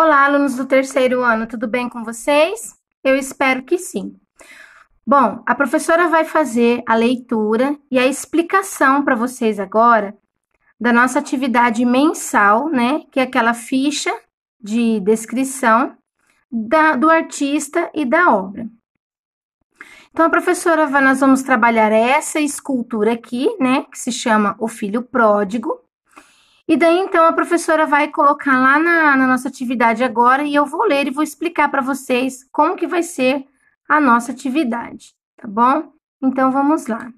Olá, alunos do terceiro ano, tudo bem com vocês? Eu espero que sim. Bom, a professora vai fazer a leitura e a explicação para vocês agora da nossa atividade mensal, né? Que é aquela ficha de descrição da, do artista e da obra. Então, a professora, vai, nós vamos trabalhar essa escultura aqui, né? Que se chama O Filho Pródigo. E daí, então, a professora vai colocar lá na, na nossa atividade agora e eu vou ler e vou explicar para vocês como que vai ser a nossa atividade, tá bom? Então, vamos lá.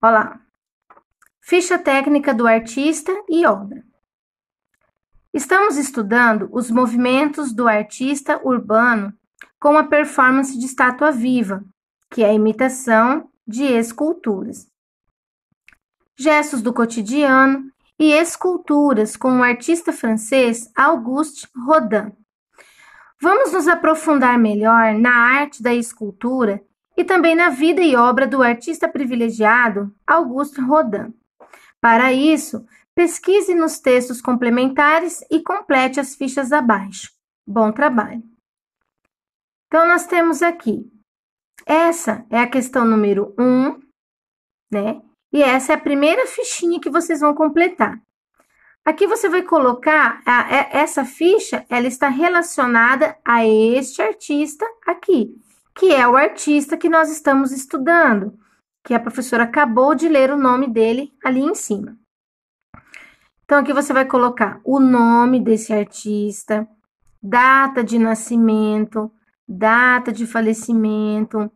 Olá. Ficha técnica do artista e obra. Estamos estudando os movimentos do artista urbano com a performance de estátua viva, que é a imitação de esculturas gestos do cotidiano e esculturas com o artista francês Auguste Rodin. Vamos nos aprofundar melhor na arte da escultura e também na vida e obra do artista privilegiado Auguste Rodin. Para isso, pesquise nos textos complementares e complete as fichas abaixo. Bom trabalho! Então, nós temos aqui. Essa é a questão número 1, um, né? E essa é a primeira fichinha que vocês vão completar. Aqui você vai colocar a, a, é, essa ficha, ela está relacionada a este artista aqui, que é o artista que nós estamos estudando, que a professora acabou de ler o nome dele ali em cima. Então aqui você vai colocar o nome desse artista, data de nascimento, data de falecimento,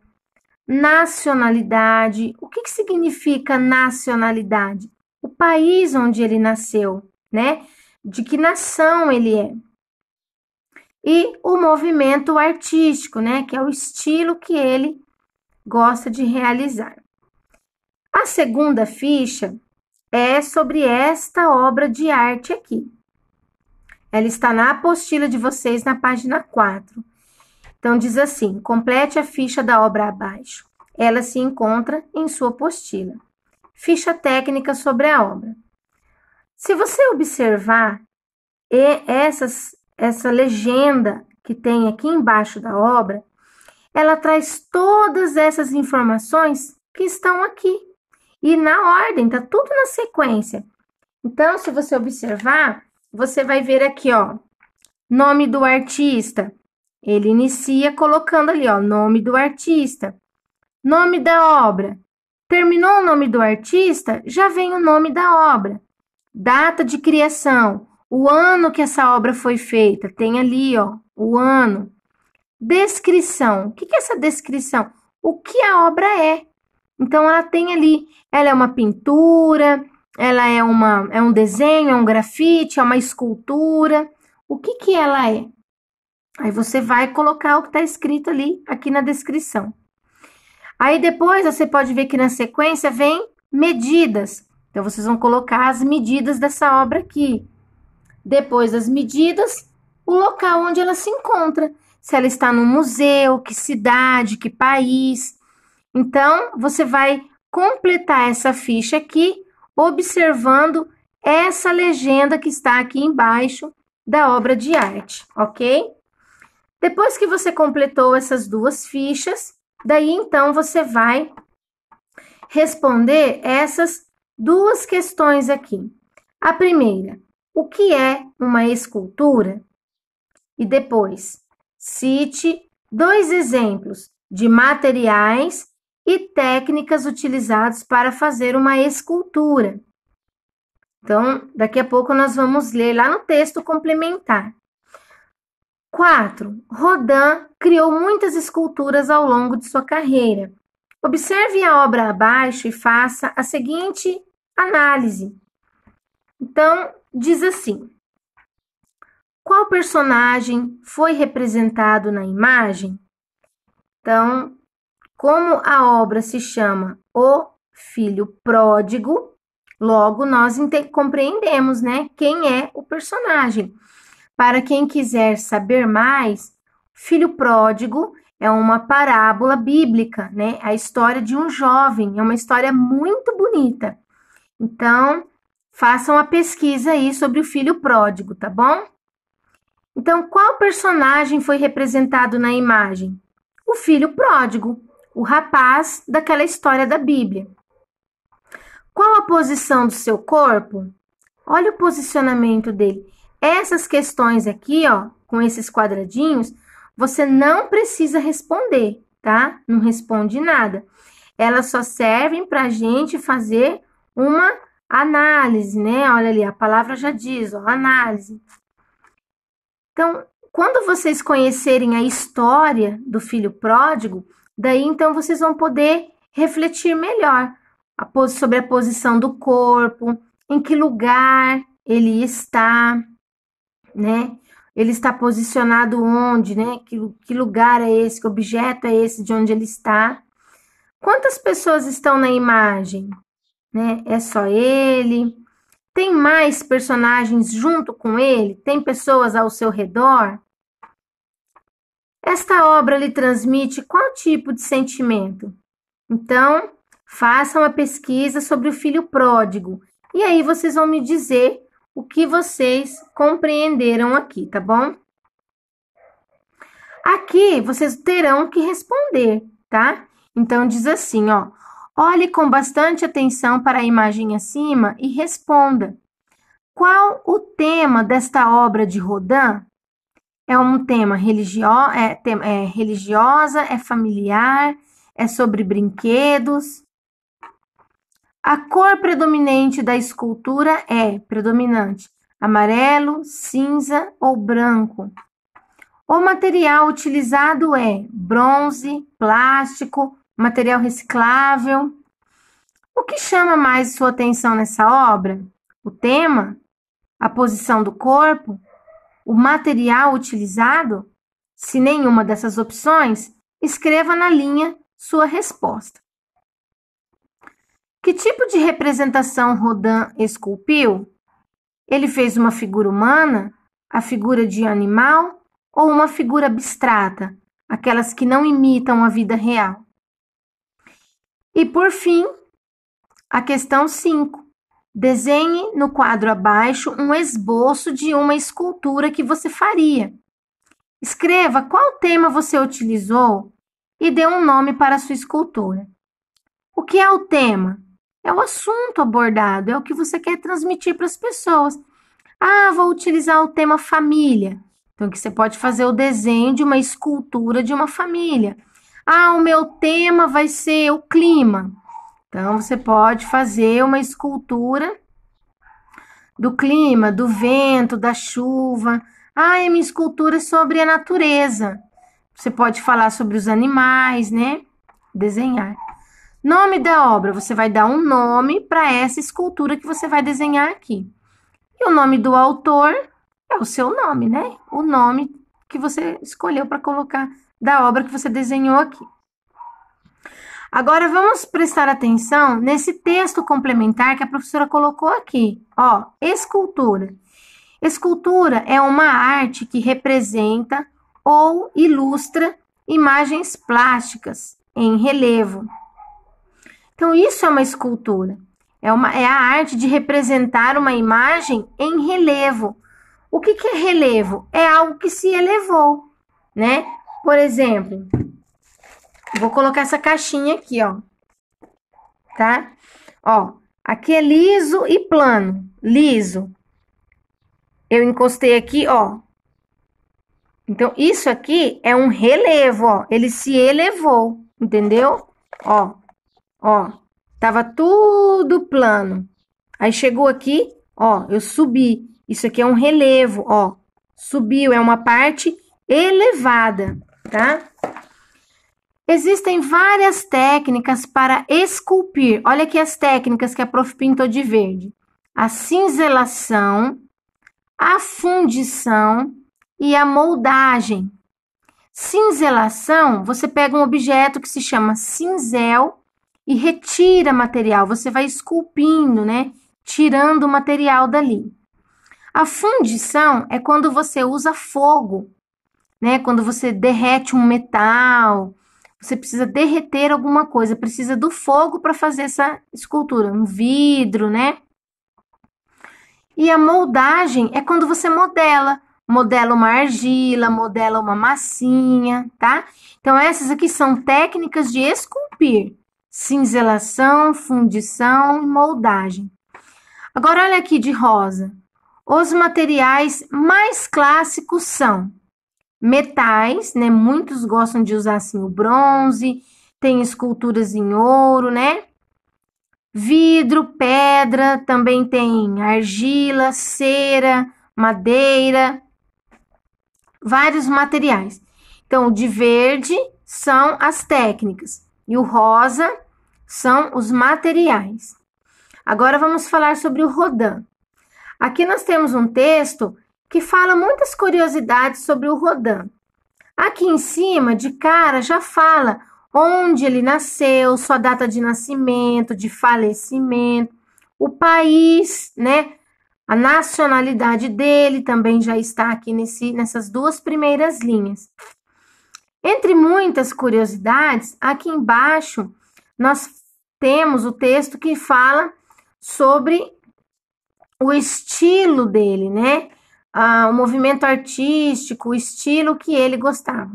Nacionalidade. O que, que significa nacionalidade? O país onde ele nasceu, né? De que nação ele é. E o movimento artístico, né? Que é o estilo que ele gosta de realizar. A segunda ficha é sobre esta obra de arte aqui. Ela está na apostila de vocês na página 4. Então, diz assim: complete a ficha da obra abaixo. Ela se encontra em sua apostila. Ficha técnica sobre a obra. Se você observar essas, essa legenda que tem aqui embaixo da obra, ela traz todas essas informações que estão aqui. E na ordem, tá tudo na sequência. Então, se você observar, você vai ver aqui, ó, nome do artista, ele inicia colocando ali, ó, nome do artista, nome da obra. Terminou o nome do artista, já vem o nome da obra. Data de criação, o ano que essa obra foi feita, tem ali, ó, o ano. Descrição. O que é essa descrição? O que a obra é? Então ela tem ali, ela é uma pintura, ela é uma é um desenho, é um grafite, é uma escultura. O que que ela é? Aí você vai colocar o que está escrito ali, aqui na descrição. Aí depois você pode ver que na sequência vem medidas. Então vocês vão colocar as medidas dessa obra aqui. Depois das medidas, o local onde ela se encontra. Se ela está no museu, que cidade, que país. Então você vai completar essa ficha aqui, observando essa legenda que está aqui embaixo da obra de arte, ok? Depois que você completou essas duas fichas, daí então você vai responder essas duas questões aqui. A primeira, o que é uma escultura? E depois, cite dois exemplos de materiais e técnicas utilizados para fazer uma escultura. Então, daqui a pouco nós vamos ler lá no texto complementar. 4. Rodin criou muitas esculturas ao longo de sua carreira. Observe a obra abaixo e faça a seguinte análise. Então, diz assim: Qual personagem foi representado na imagem? Então, como a obra se chama O Filho Pródigo, logo nós compreendemos, né, quem é o personagem. Para quem quiser saber mais, Filho Pródigo é uma parábola bíblica, né? A história de um jovem, é uma história muito bonita. Então, façam a pesquisa aí sobre o filho pródigo, tá bom? Então, qual personagem foi representado na imagem? O filho pródigo, o rapaz daquela história da Bíblia. Qual a posição do seu corpo? Olha o posicionamento dele. Essas questões aqui, ó, com esses quadradinhos, você não precisa responder, tá? Não responde nada. Elas só servem para a gente fazer uma análise, né? Olha ali, a palavra já diz, ó, análise. Então, quando vocês conhecerem a história do filho pródigo, daí então vocês vão poder refletir melhor sobre a posição do corpo, em que lugar ele está, né? Ele está posicionado onde, né? Que, que lugar é esse, que objeto é esse de onde ele está. Quantas pessoas estão na imagem? Né? É só ele? Tem mais personagens junto com ele? Tem pessoas ao seu redor? Esta obra lhe transmite qual tipo de sentimento? Então, faça uma pesquisa sobre o filho pródigo. E aí vocês vão me dizer o que vocês compreenderam aqui, tá bom? Aqui vocês terão que responder, tá? Então diz assim, ó: Olhe com bastante atenção para a imagem acima e responda. Qual o tema desta obra de Rodin? É um tema, religio é, é religiosa, é familiar, é sobre brinquedos, a cor predominante da escultura é predominante amarelo, cinza ou branco. O material utilizado é bronze, plástico, material reciclável. O que chama mais sua atenção nessa obra? O tema, a posição do corpo, o material utilizado? Se nenhuma dessas opções, escreva na linha sua resposta. Que tipo de representação Rodin esculpiu? Ele fez uma figura humana, a figura de animal ou uma figura abstrata, aquelas que não imitam a vida real? E por fim, a questão 5. Desenhe no quadro abaixo um esboço de uma escultura que você faria. Escreva qual tema você utilizou e dê um nome para a sua escultura. O que é o tema? É o assunto abordado, é o que você quer transmitir para as pessoas. Ah, vou utilizar o tema família. Então, que você pode fazer o desenho de uma escultura de uma família. Ah, o meu tema vai ser o clima. Então, você pode fazer uma escultura do clima, do vento, da chuva. Ah, é minha escultura é sobre a natureza. Você pode falar sobre os animais, né? Desenhar. Nome da obra, você vai dar um nome para essa escultura que você vai desenhar aqui. E o nome do autor é o seu nome, né? O nome que você escolheu para colocar da obra que você desenhou aqui. Agora vamos prestar atenção nesse texto complementar que a professora colocou aqui, ó, escultura. Escultura é uma arte que representa ou ilustra imagens plásticas em relevo, então, isso é uma escultura. É, uma, é a arte de representar uma imagem em relevo. O que, que é relevo? É algo que se elevou, né? Por exemplo, vou colocar essa caixinha aqui, ó. Tá? Ó, aqui é liso e plano. Liso. Eu encostei aqui, ó. Então, isso aqui é um relevo, ó. Ele se elevou, entendeu? Ó, Ó, tava tudo plano. Aí chegou aqui, ó, eu subi. Isso aqui é um relevo, ó. Subiu, é uma parte elevada, tá? Existem várias técnicas para esculpir. Olha aqui as técnicas que a prof pintou de verde: a cinzelação, a fundição e a moldagem. Cinzelação, você pega um objeto que se chama cinzel e retira material, você vai esculpindo, né? Tirando o material dali. A fundição é quando você usa fogo, né? Quando você derrete um metal, você precisa derreter alguma coisa, precisa do fogo para fazer essa escultura, um vidro, né? E a moldagem é quando você modela, modela uma argila, modela uma massinha, tá? Então essas aqui são técnicas de esculpir cinzelação, fundição e moldagem. Agora olha aqui de rosa. Os materiais mais clássicos são metais, né? Muitos gostam de usar assim o bronze, tem esculturas em ouro, né? Vidro, pedra, também tem argila, cera, madeira, vários materiais. Então, de verde são as técnicas e o rosa são os materiais. Agora vamos falar sobre o Rodin. Aqui nós temos um texto que fala muitas curiosidades sobre o Rodin. Aqui em cima, de cara, já fala onde ele nasceu, sua data de nascimento, de falecimento, o país, né? A nacionalidade dele também já está aqui nesse, nessas duas primeiras linhas. Entre muitas curiosidades, aqui embaixo nós temos o texto que fala sobre o estilo dele, né? Ah, o movimento artístico, o estilo que ele gostava.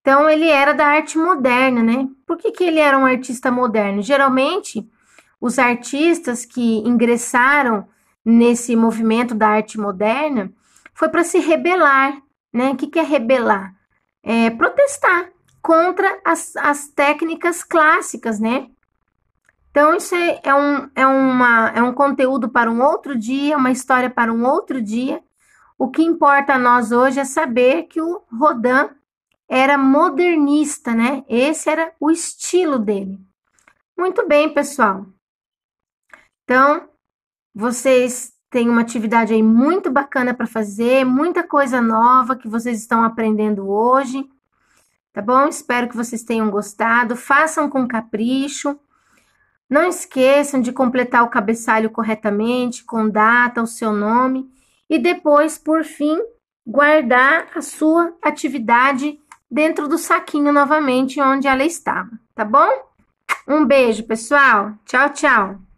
Então, ele era da arte moderna, né? Por que, que ele era um artista moderno? Geralmente, os artistas que ingressaram nesse movimento da arte moderna foi para se rebelar, né? O que, que é rebelar? é, protestar contra as, as técnicas clássicas, né? Então, isso é, é, um, é, uma, é um conteúdo para um outro dia, uma história para um outro dia. O que importa a nós hoje é saber que o Rodin era modernista, né? Esse era o estilo dele. Muito bem, pessoal. Então, vocês tem uma atividade aí muito bacana para fazer, muita coisa nova que vocês estão aprendendo hoje. Tá bom? Espero que vocês tenham gostado. Façam com capricho. Não esqueçam de completar o cabeçalho corretamente, com data, o seu nome e depois, por fim, guardar a sua atividade dentro do saquinho novamente onde ela estava, tá bom? Um beijo, pessoal. Tchau, tchau.